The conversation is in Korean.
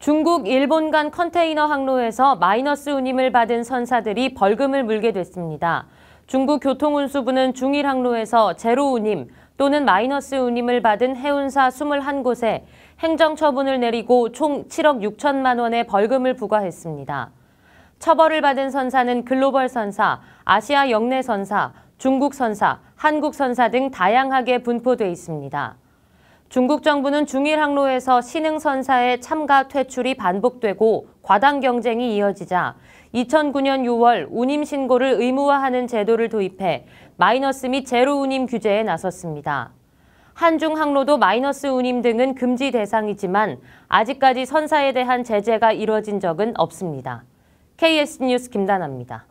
중국, 일본 간 컨테이너 항로에서 마이너스 운임을 받은 선사들이 벌금을 물게 됐습니다. 중국 교통운수부는 중일 항로에서 제로 운임 또는 마이너스 운임을 받은 해운사 21곳에 행정처분을 내리고 총 7억 6천만 원의 벌금을 부과했습니다. 처벌을 받은 선사는 글로벌 선사, 아시아 영내 선사, 중국 선사, 한국 선사 등 다양하게 분포돼 있습니다. 중국 정부는 중일 항로에서 신흥선사의 참가 퇴출이 반복되고 과당 경쟁이 이어지자 2009년 6월 운임 신고를 의무화하는 제도를 도입해 마이너스 및 제로 운임 규제에 나섰습니다. 한중 항로도 마이너스 운임 등은 금지 대상이지만 아직까지 선사에 대한 제재가 이뤄진 적은 없습니다. KS 뉴스 김다나입니다.